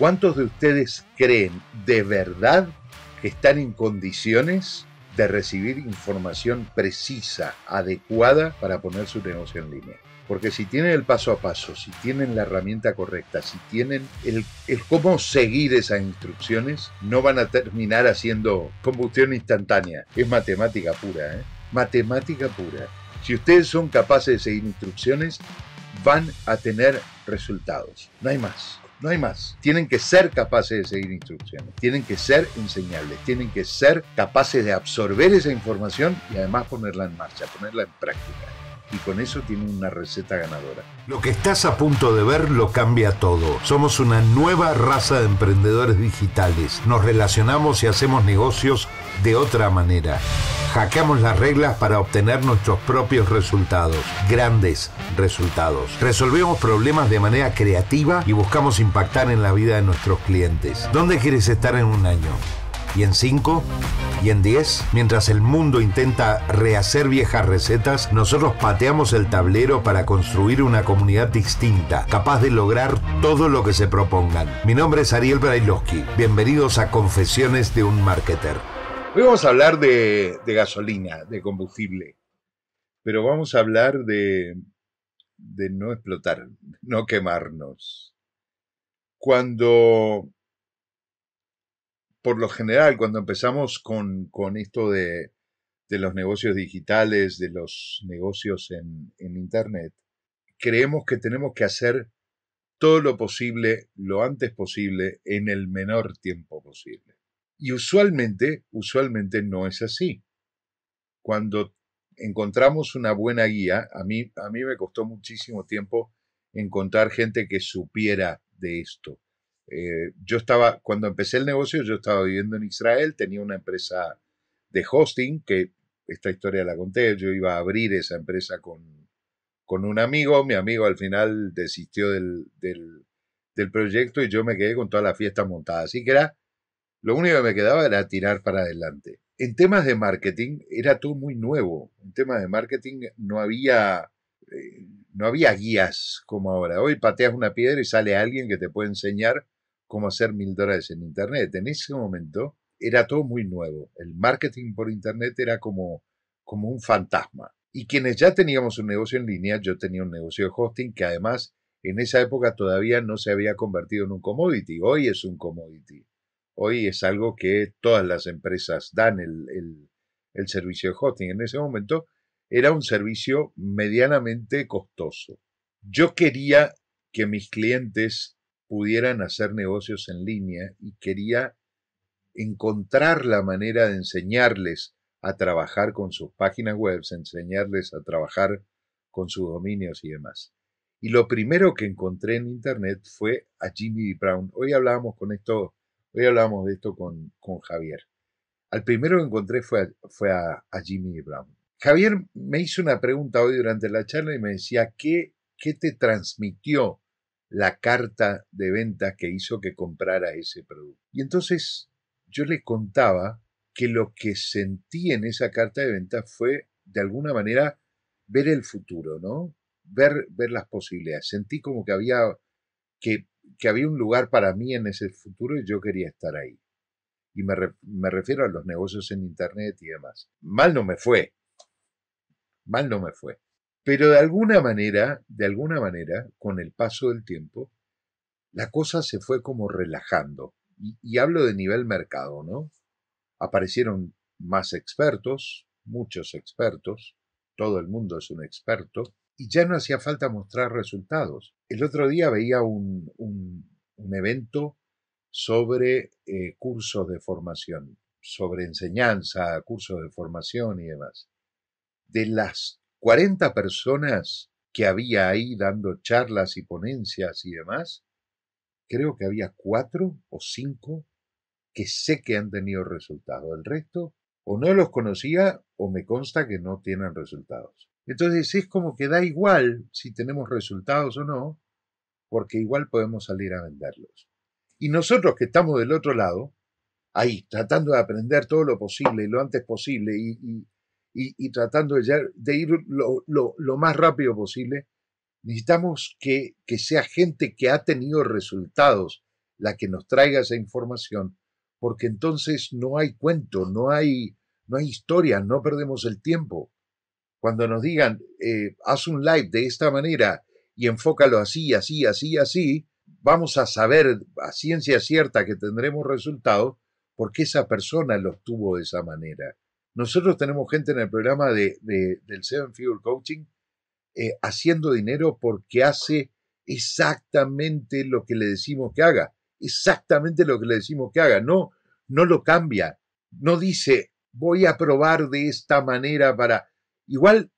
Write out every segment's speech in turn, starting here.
¿Cuántos de ustedes creen de verdad que están en condiciones de recibir información precisa, adecuada para poner su negocio en línea? Porque si tienen el paso a paso, si tienen la herramienta correcta, si tienen el, cómo seguir esas instrucciones, no van a terminar haciendo combustión instantánea. Es matemática pura, ¿eh? Matemática pura. Si ustedes son capaces de seguir instrucciones, van a tener resultados. No hay más. No hay más. Tienen que ser capaces de seguir instrucciones, tienen que ser enseñables, tienen que ser capaces de absorber esa información y además ponerla en marcha, ponerla en práctica y con eso tiene una receta ganadora. Lo que estás a punto de ver lo cambia todo. Somos una nueva raza de emprendedores digitales. Nos relacionamos y hacemos negocios de otra manera. Hackeamos las reglas para obtener nuestros propios resultados, grandes resultados. Resolvemos problemas de manera creativa y buscamos impactar en la vida de nuestros clientes. ¿Dónde quieres estar en un año? y en 5 y en 10. Mientras el mundo intenta rehacer viejas recetas, nosotros pateamos el tablero para construir una comunidad distinta, capaz de lograr todo lo que se propongan. Mi nombre es Ariel Brailovsky. Bienvenidos a Confesiones de un Marketer. Hoy vamos a hablar de, de gasolina, de combustible, pero vamos a hablar de, de no explotar, no quemarnos. Cuando por lo general, cuando empezamos con, esto de, los negocios digitales, de los negocios en, en Internet, creemos que tenemos que hacer todo lo posible, lo antes posible, en el menor tiempo posible. Y usualmente, usualmente no es así. Cuando encontramos una buena guía, a mí, a mí me costó muchísimo tiempo encontrar gente que supiera de esto. Eh, yo estaba, cuando empecé el negocio, yo estaba viviendo en Israel, tenía una empresa de hosting, que esta historia la conté, yo iba a abrir esa empresa con, un amigo, mi amigo al final desistió del, proyecto y yo me quedé con toda la fiesta montada, así que era, lo único que me quedaba era tirar para adelante. En temas de marketing era todo muy nuevo, en temas de marketing no había... Eh, no había guías como ahora. Hoy pateas una piedra y sale alguien que te puede enseñar cómo hacer mil dólares en Internet. En ese momento era todo muy nuevo. El marketing por Internet era como, como un fantasma. Y quienes ya teníamos un negocio en línea, yo tenía un negocio de hosting que además en esa época todavía no se había convertido en un commodity. Hoy es un commodity. Hoy es algo que todas las empresas dan el, el, el servicio de hosting. En ese momento era un servicio medianamente costoso. Yo quería que mis clientes pudieran hacer negocios en línea y quería encontrar la manera de enseñarles a trabajar con sus páginas web, enseñarles a trabajar con sus dominios y demás. Y lo primero que encontré en internet fue a Jimmy Brown. Hoy hablábamos con hoy hablamos de esto con, Javier. Al primero que encontré fue, fue a, Jimmy Brown. Javier me hizo una pregunta hoy durante la charla y me decía, ¿qué, qué te transmitió la carta de ventas que hizo que comprara ese producto. Y entonces yo le contaba que lo que sentí en esa carta de ventas fue, de alguna manera, ver el futuro, ¿no? Ver, ver las posibilidades. Sentí como que había, que, que había un lugar para mí en ese futuro y yo quería estar ahí. Y me, me refiero a los negocios en Internet y demás. Mal no me fue. Mal no me fue. Pero de alguna manera, de alguna manera, con el paso del tiempo, la cosa se fue como relajando. Y, hablo de nivel mercado, ¿no? Aparecieron más expertos, muchos expertos, todo el mundo es un experto, y ya no hacía falta mostrar resultados. El otro día veía un, un, evento sobre eh, cursos de formación, sobre enseñanza, cursos de formación y demás. De las 40 personas que había ahí dando charlas y ponencias y demás, creo que había cuatro o cinco que sé que han tenido resultados. El resto o no los conocía o me consta que no tienen resultados. Entonces es como que da igual si tenemos resultados o no, porque igual podemos salir a venderlos. Y nosotros que estamos del otro lado, ahí, tratando de aprender todo lo posible y lo antes posible y y, tratando de, ir lo, más rápido posible, necesitamos que, sea gente que ha tenido resultados la que nos traiga esa información, porque entonces no hay cuento, no hay, no hay historia, no perdemos el tiempo. Cuando nos digan, eh, haz un live de esta manera y enfócalo así, así, así, así, vamos a saber a ciencia cierta que tendremos resultados porque esa persona los tuvo de esa manera. Nosotros tenemos gente en el programa de, del Seven Figure Coaching eh, haciendo dinero porque hace exactamente lo que le decimos que haga, exactamente lo que le decimos que haga, no, no lo cambia, no dice voy a probar de esta manera para, igual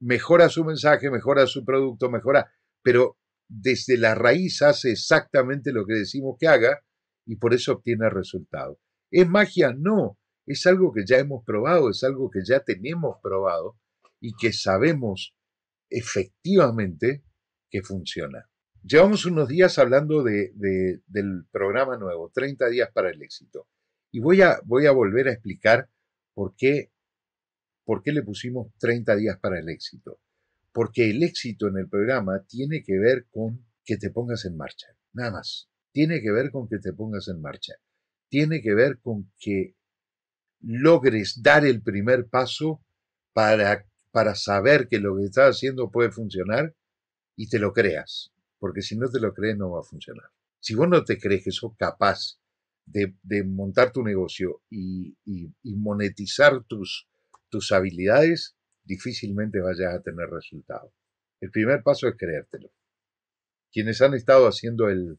mejora su mensaje, mejora su producto, mejora, pero desde la raíz hace exactamente lo que decimos que haga y por eso obtiene resultados. ¿Es magia? No, es algo que ya hemos probado, es algo que ya tenemos probado y que sabemos efectivamente que funciona. Llevamos unos días hablando del programa nuevo, 30 días para el éxito. Y voy a, voy a volver a explicar por qué, por qué le pusimos 30 días para el éxito. Porque el éxito en el programa tiene que ver con que te pongas en marcha, nada más. Tiene que ver con que te pongas en marcha. Tiene que ver con que logres dar el primer paso para, para saber que lo que estás haciendo puede funcionar y te lo creas, porque si no te lo crees no va a funcionar. Si vos no te crees que sos capaz de, de montar tu negocio y, monetizar tus, tus habilidades, difícilmente vayas a tener resultados. El primer paso es creértelo. Quienes han estado haciendo el,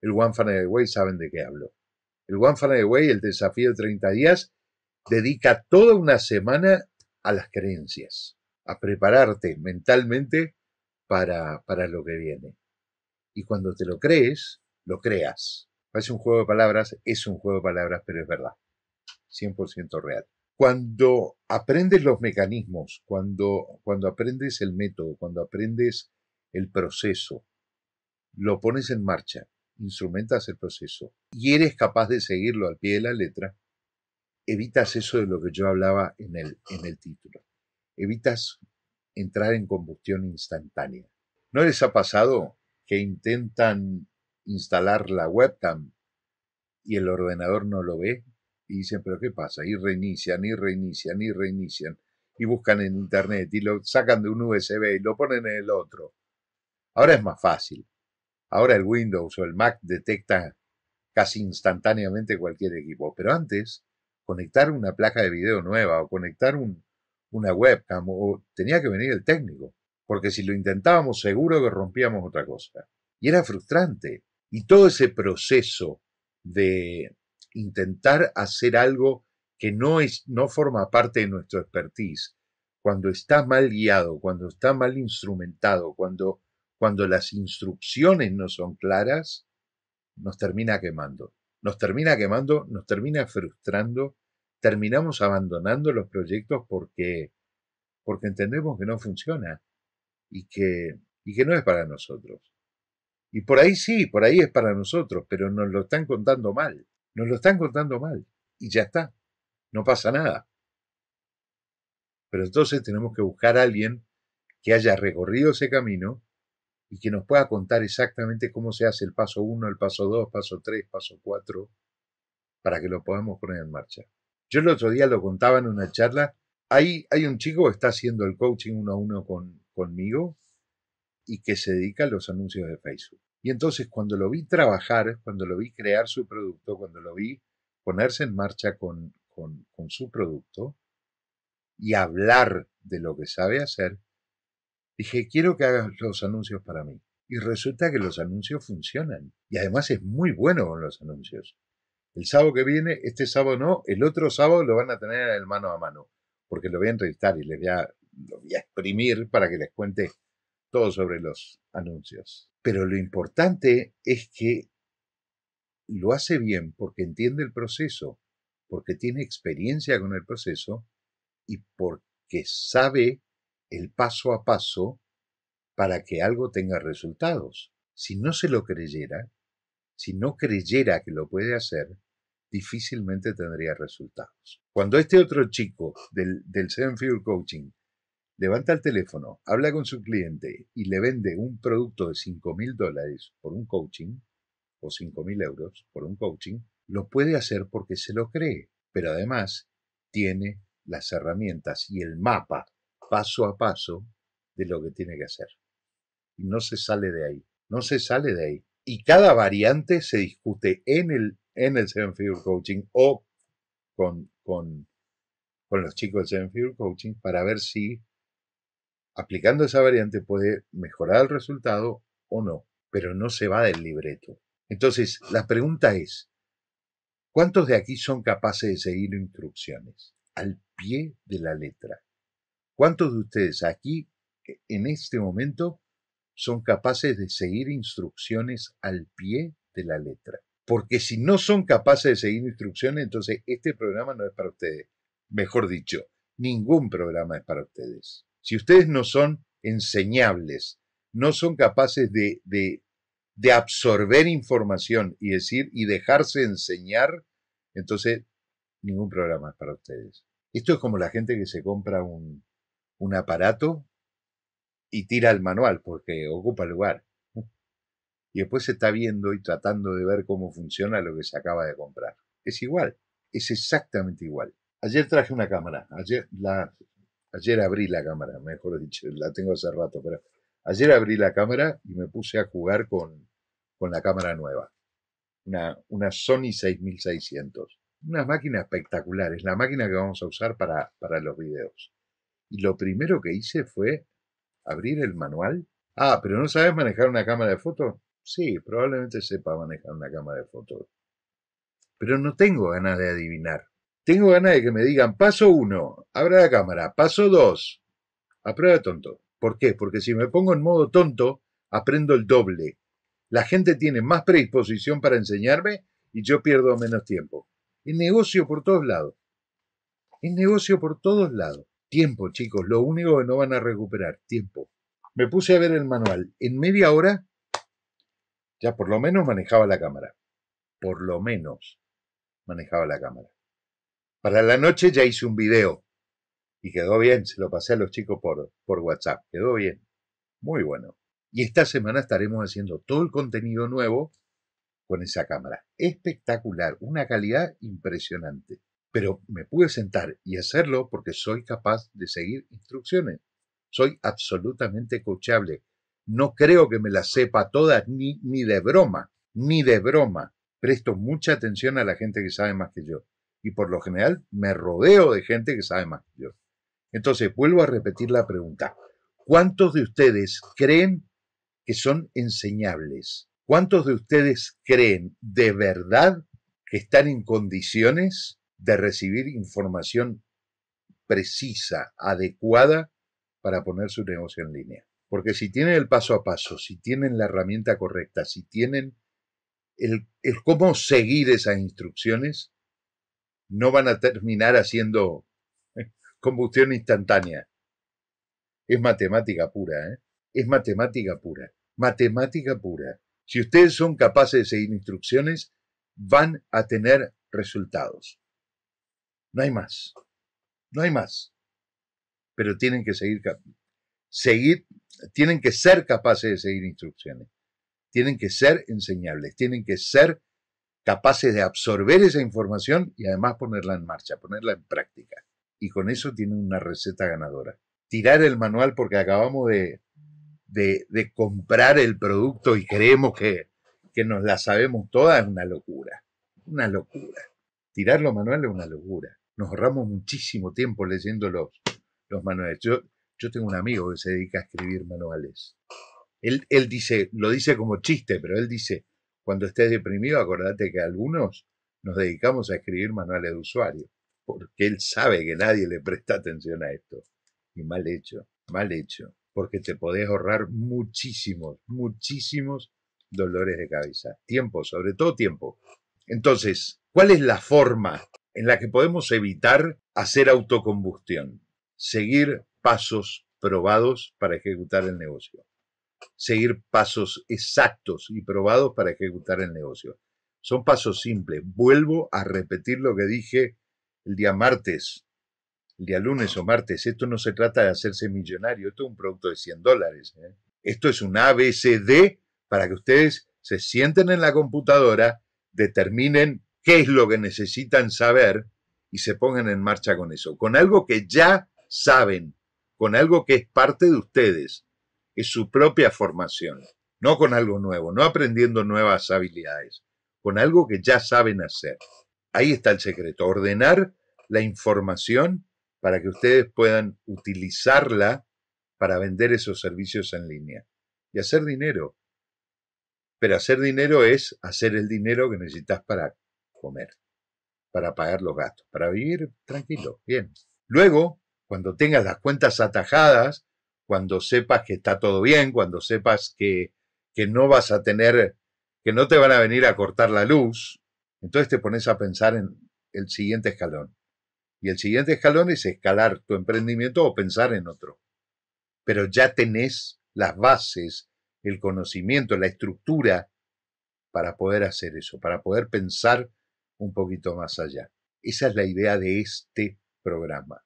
el One Fan Way saben de qué hablo. El One Fan way el desafío de 30 días, dedica toda una semana a las creencias, a prepararte mentalmente para, para lo que viene. Y cuando te lo crees, lo creas. Parece un juego de palabras, es un juego de palabras, pero es verdad. 100% real. Cuando aprendes los mecanismos, cuando, cuando aprendes el método, cuando aprendes el proceso, lo pones en marcha, instrumentas el proceso y eres capaz de seguirlo al pie de la letra, evitas eso de lo que yo hablaba en el, en el título. Evitas entrar en combustión instantánea. ¿No les ha pasado que intentan instalar la webcam y el ordenador no lo ve? Y dicen, pero ¿qué pasa? Y reinician, y reinician, y reinician. Y buscan en internet y lo sacan de un USB y lo ponen en el otro. Ahora es más fácil. Ahora el Windows o el Mac detecta casi instantáneamente cualquier equipo. Pero antes conectar una placa de video nueva o conectar una webcam, o tenía que venir el técnico, porque si lo intentábamos seguro que rompíamos otra cosa. Y era frustrante. Y todo ese proceso de intentar hacer algo que no, es, no forma parte de nuestro expertise, cuando está mal guiado, cuando está mal instrumentado, cuando, cuando las instrucciones no son claras, nos termina quemando. Nos termina quemando, nos termina frustrando terminamos abandonando los proyectos porque, porque entendemos que no funciona y que, y que no es para nosotros. Y por ahí sí, por ahí es para nosotros, pero nos lo están contando mal, nos lo están contando mal y ya está, no pasa nada. Pero entonces tenemos que buscar a alguien que haya recorrido ese camino y que nos pueda contar exactamente cómo se hace el paso 1, el paso 2, paso 3, paso 4, para que lo podamos poner en marcha. Yo el otro día lo contaba en una charla. Hay, hay un chico que está haciendo el coaching uno a uno conmigo y que se dedica a los anuncios de Facebook. Y entonces cuando lo vi trabajar, cuando lo vi crear su producto, cuando lo vi ponerse en marcha con, con su producto y hablar de lo que sabe hacer, dije, quiero que hagas los anuncios para mí. Y resulta que los anuncios funcionan. Y además es muy bueno con los anuncios. El sábado que viene, este sábado no, el otro sábado lo van a tener el mano a mano, porque lo voy a entrevistar y les voy a, lo voy a exprimir para que les cuente todo sobre los anuncios. Pero lo importante es que lo hace bien porque entiende el proceso, porque tiene experiencia con el proceso y porque sabe el paso a paso para que algo tenga resultados. Si no se lo creyera, si no creyera que lo puede hacer, difícilmente tendría resultados. Cuando este otro chico del, del Field Coaching levanta el teléfono, habla con su cliente y le vende un producto de 5 mil dólares por un coaching, o 5 mil euros por un coaching, lo puede hacer porque se lo cree, pero además tiene las herramientas y el mapa paso a paso de lo que tiene que hacer. Y no se sale de ahí, no se sale de ahí y cada variante se discute en el, en el Seven Coaching o con, con, con los chicos del Seven Figure Coaching para ver si aplicando esa variante puede mejorar el resultado o no, pero no se va del libreto. Entonces, la pregunta es, ¿cuántos de aquí son capaces de seguir instrucciones al pie de la letra? ¿Cuántos de ustedes aquí, en este momento, son capaces de seguir instrucciones al pie de la letra. Porque si no son capaces de seguir instrucciones, entonces este programa no es para ustedes. Mejor dicho, ningún programa es para ustedes. Si ustedes no son enseñables, no son capaces de, de, de absorber información y decir y dejarse enseñar, entonces ningún programa es para ustedes. Esto es como la gente que se compra un, un aparato y tira el manual porque ocupa lugar. Y después se está viendo y tratando de ver cómo funciona lo que se acaba de comprar. Es igual, es exactamente igual. Ayer traje una cámara, ayer, la, ayer abrí la cámara, mejor dicho, la tengo hace rato, pero ayer abrí la cámara y me puse a jugar con, con la cámara nueva, una, una Sony 6600. Una máquina espectacular, es la máquina que vamos a usar para, para los videos. Y lo primero que hice fue abrir el manual. Ah, pero ¿no sabes manejar una cámara de fotos? Sí, probablemente sepa manejar una cámara de fotos. Pero no tengo ganas de adivinar. Tengo ganas de que me digan, paso uno, abra la cámara, paso dos, aprueba tonto. ¿Por qué? Porque si me pongo en modo tonto, aprendo el doble. La gente tiene más predisposición para enseñarme y yo pierdo menos tiempo. Es negocio por todos lados. Es negocio por todos lados. Tiempo, chicos. Lo único que no van a recuperar, tiempo. Me puse a ver el manual. En media hora ya por lo menos manejaba la cámara. Por lo menos manejaba la cámara. Para la noche ya hice un video. Y quedó bien, se lo pasé a los chicos por, por WhatsApp. Quedó bien. Muy bueno. Y esta semana estaremos haciendo todo el contenido nuevo con esa cámara. Espectacular, una calidad impresionante pero me pude sentar y hacerlo porque soy capaz de seguir instrucciones. Soy absolutamente coachable. No creo que me las sepa todas, ni, ni de broma, ni de broma. Presto mucha atención a la gente que sabe más que yo. Y por lo general me rodeo de gente que sabe más que yo. Entonces, vuelvo a repetir la pregunta. ¿Cuántos de ustedes creen que son enseñables? ¿Cuántos de ustedes creen de verdad que están en condiciones de recibir información precisa, adecuada para poner su negocio en línea. Porque si tienen el paso a paso, si tienen la herramienta correcta, si tienen el, cómo seguir esas instrucciones, no van a terminar haciendo combustión instantánea. Es matemática pura, ¿eh? Es matemática pura. Matemática pura. Si ustedes son capaces de seguir instrucciones, van a tener resultados. No hay más. No hay más. Pero tienen que seguir, seguir, tienen que ser capaces de seguir instrucciones. Tienen que ser enseñables. Tienen que ser capaces de absorber esa información y además ponerla en marcha, ponerla en práctica. Y con eso tienen una receta ganadora. Tirar el manual porque acabamos de, comprar el producto y creemos que, nos la sabemos toda es una locura. Una locura. Tirar los manuales es una locura nos ahorramos muchísimo tiempo leyendo los, los manuales. Yo, yo tengo un amigo que se dedica a escribir manuales. Él, él dice, lo dice como chiste, pero él dice, cuando estés deprimido, acordate que algunos nos dedicamos a escribir manuales de usuario, porque él sabe que nadie le presta atención a esto. Y mal hecho, mal hecho, porque te podés ahorrar muchísimos, muchísimos dolores de cabeza. Tiempo, sobre todo tiempo. Entonces, ¿cuál es la forma en la que podemos evitar hacer autocombustión, seguir pasos probados para ejecutar el negocio, seguir pasos exactos y probados para ejecutar el negocio. Son pasos simples. Vuelvo a repetir lo que dije el día martes, el día lunes o martes. Esto no se trata de hacerse millonario, esto es un producto de 100 dólares. ¿eh? Esto es un ABCD para que ustedes se sienten en la computadora, determinen qué es lo que necesitan saber y se pongan en marcha con eso, con algo que ya saben, con algo que es parte de ustedes, es su propia formación, no con algo nuevo, no aprendiendo nuevas habilidades, con algo que ya saben hacer. Ahí está el secreto, ordenar la información para que ustedes puedan utilizarla para vender esos servicios en línea y hacer dinero. Pero hacer dinero es hacer el dinero que necesitas para comer, para pagar los gastos, para vivir ah. tranquilo, bien. Luego, cuando tengas las cuentas atajadas, cuando sepas que está todo bien, cuando sepas que, que no vas a tener, que no te van a venir a cortar la luz, entonces te pones a pensar en el siguiente escalón. Y el siguiente escalón es escalar tu emprendimiento o pensar en otro. Pero ya tenés las bases, el conocimiento, la estructura para poder hacer eso, para poder pensar un poquito más allá. Esa es la idea de este programa.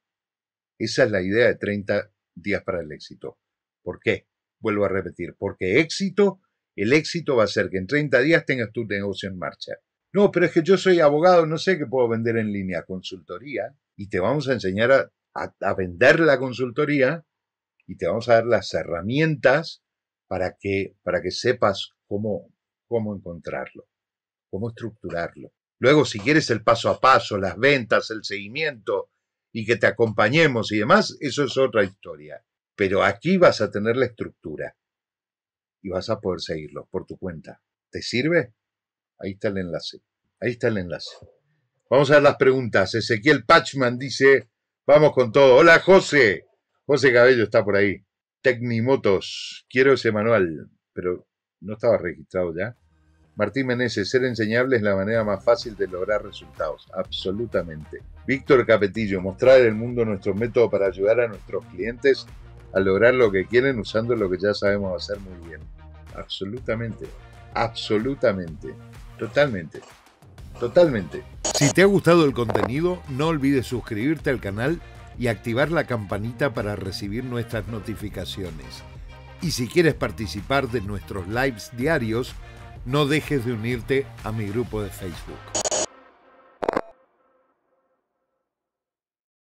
Esa es la idea de 30 días para el éxito. ¿Por qué? Vuelvo a repetir, porque éxito, el éxito va a ser que en 30 días tengas tu negocio en marcha. No, pero es que yo soy abogado, no sé qué puedo vender en línea, consultoría, y te vamos a enseñar a, vender la consultoría y te vamos a dar las herramientas para que, para que sepas cómo, cómo encontrarlo, cómo estructurarlo, Luego, si quieres el paso a paso, las ventas, el seguimiento y que te acompañemos y demás, eso es otra historia. Pero aquí vas a tener la estructura y vas a poder seguirlo por tu cuenta. ¿Te sirve? Ahí está el enlace. Ahí está el enlace. Vamos a ver las preguntas. Ezequiel Patchman dice, vamos con todo. Hola José. José Cabello está por ahí. Tecnimotos. Quiero ese manual, pero no estaba registrado ya. Martín Meneses, ser enseñable es la manera más fácil de lograr resultados, absolutamente. Víctor Capetillo, mostrar el mundo nuestro método para ayudar a nuestros clientes a lograr lo que quieren usando lo que ya sabemos hacer muy bien. Absolutamente, absolutamente, totalmente, totalmente. Si te ha gustado el contenido, no olvides suscribirte al canal y activar la campanita para recibir nuestras notificaciones. Y si quieres participar de nuestros lives diarios, no dejes de unirte a mi grupo de Facebook.